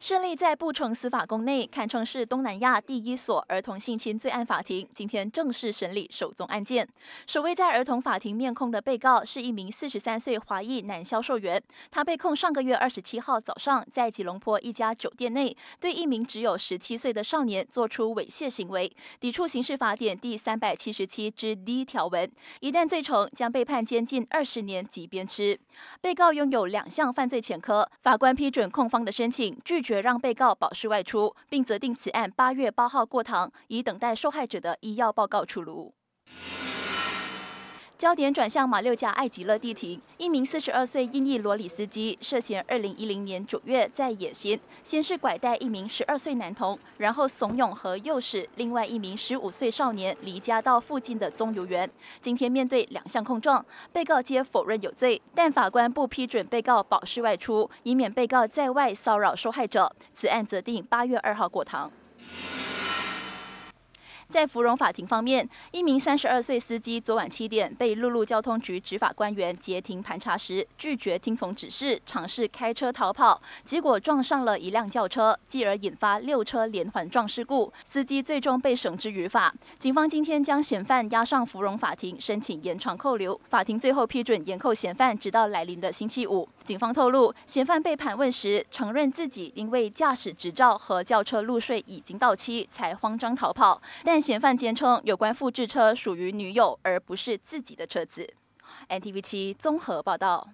顺利在布城司法宫内，堪称是东南亚第一所儿童性侵罪案法庭。今天正式审理首宗案件。首位在儿童法庭面控的被告是一名四十三岁华裔男销售员。他被控上个月二十七号早上，在吉隆坡一家酒店内，对一名只有十七岁的少年做出猥亵行为，抵触刑事法典第三百七十七之 D 条文。一旦罪成，将被判监禁二十年及鞭笞。被告拥有两项犯罪前科。法官批准控方的申请，拒。绝。决让被告保释外出，并责定此案八月八号过堂，以等待受害者的医药报告出炉。焦点转向马六甲艾吉勒地庭，一名四十二岁印裔罗里司机涉嫌二零一零年九月在野行，先是拐带一名十二岁男童，然后怂恿和诱使另外一名十五岁少年离家到附近的棕榈园。今天面对两项控状，被告皆否认有罪，但法官不批准被告保释外出，以免被告在外骚扰受害者。此案择定八月二号过堂。在芙蓉法庭方面，一名三十二岁司机昨晚七点被陆路交通局执法官员截停盘查时，拒绝听从指示，尝试开车逃跑，结果撞上了一辆轿车，继而引发六车连环撞事故。司机最终被绳之于法。警方今天将嫌犯押上芙蓉法庭，申请延长扣留。法庭最后批准延扣嫌犯，直到来临的星期五。警方透露，嫌犯被盘问时承认自己因为驾驶执照和轿车路税已经到期，才慌张逃跑，但。嫌犯坚称，有关复制车属于女友，而不是自己的车子。NTV 七综合报道。